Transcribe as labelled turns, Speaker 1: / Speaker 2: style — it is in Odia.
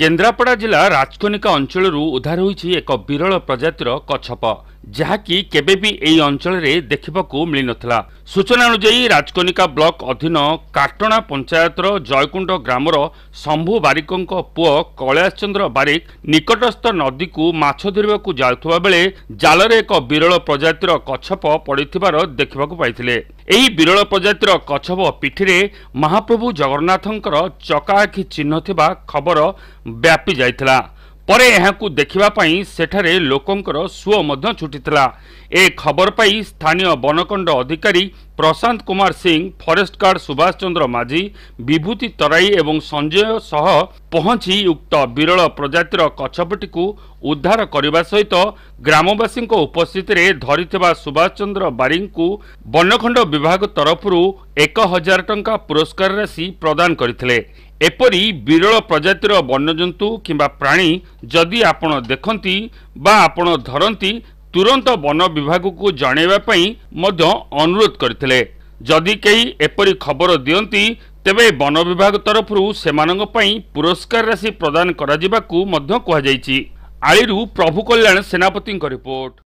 Speaker 1: କେନ୍ଦ୍ରାପଡ଼ା ଜିଲ୍ଲା ରାଜକନିକା ଅଞ୍ଚଳରୁ ଉଦ୍ଧାର ହୋଇଛି ଏକ ବିରଳ ପ୍ରଜାତିର କଛପ ଯାହାକି କେବେ ବି ଏହି ଅଞ୍ଚଳରେ ଦେଖିବାକୁ ମିଳିନଥିଲା ସୂଚନା ଅନୁଯାୟୀ ରାଜକନିକା ବ୍ଲକ ଅଧୀନ କାଟଣା ପଞ୍ଚାୟତର ଜୟକୁଣ୍ଡ ଗ୍ରାମର ଶମ୍ଭୁ ବାରିକଙ୍କ ପୁଅ କୈଳାଶ ଚନ୍ଦ୍ର ବାରିକ ନିକଟସ୍ଥ ନଦୀକୁ ମାଛ ଧରିବାକୁ ଯାଉଥିବା ବେଳେ ଜାଲରେ ଏକ ବିରଳ ପ୍ରଜାତିର କଛପ ପଡ଼ିଥିବାର ଦେଖିବାକୁ ପାଇଥିଲେ ଏହି ବିରଳ ପ୍ରଜାତିର କଛପ ପିଠିରେ ମହାପ୍ରଭୁ ଜଗନ୍ନାଥଙ୍କର ଚକାଆଖି ଚିହ୍ନ ଥିବା ଖବର ବ୍ୟାପି ଯାଇଥିଲା ପରେ ଏହାକୁ ଦେଖିବା ପାଇଁ ସେଠାରେ ଲୋକଙ୍କର ସୁଅ ମଧ୍ୟ ଛୁଟିଥିଲା ଏ ଖବର ପାଇ ସ୍ଥାନୀୟ ବନକଣ୍ଡ ଅଧିକାରୀ ପ୍ରଶାନ୍ତ କୁମାର ସିଂ ଫରେଷ୍ଟ ଗାର୍ଡ ସୁଭାଷ ଚନ୍ଦ୍ର ମାଝୀ ବିଭୂତି ତରାଇ ଏବଂ ସଞ୍ଜୟ ସହ ପହଞ୍ଚି ଉକ୍ତ ବିରଳ ପ୍ରଜାତିର କଚ୍ଛପଟିକୁ ଉଦ୍ଧାର କରିବା ସହିତ ଗ୍ରାମବାସୀଙ୍କ ଉପସ୍ଥିତିରେ ଧରିଥିବା ସୁଭାଷ ଚନ୍ଦ୍ର ବାରିଙ୍କୁ ବନ୍ୟଖଣ୍ଡ ବିଭାଗ ତରଫରୁ ଏକ ହଜାର ଟଙ୍କା ପୁରସ୍କାର ରାଶି ପ୍ରଦାନ କରିଥିଲେ ଏପରି ବିରଳ ପ୍ରଜାତିର ବନ୍ୟଜନ୍ତୁ କିମ୍ବା ପ୍ରାଣୀ ଯଦି ଆପଣ ଦେଖନ୍ତି ବା ଆପଣ ଧରନ୍ତି ତୁରନ୍ତ ବନ ବିଭାଗକୁ ଜଣାଇବା ପାଇଁ ମଧ୍ୟ ଅନୁରୋଧ କରିଥିଲେ ଯଦି କେହି ଏପରି ଖବର ଦିଅନ୍ତି ତେବେ ବନ ବିଭାଗ ତରଫରୁ ସେମାନଙ୍କ ପାଇଁ ପୁରସ୍କାର ରାଶି ପ୍ରଦାନ କରାଯିବାକୁ ମଧ୍ୟ କୁହାଯାଇଛି ଆଳିରୁ ପ୍ରଭୁ କଲ୍ୟାଣ ସେନାପତିଙ୍କ ରିପୋର୍ଟ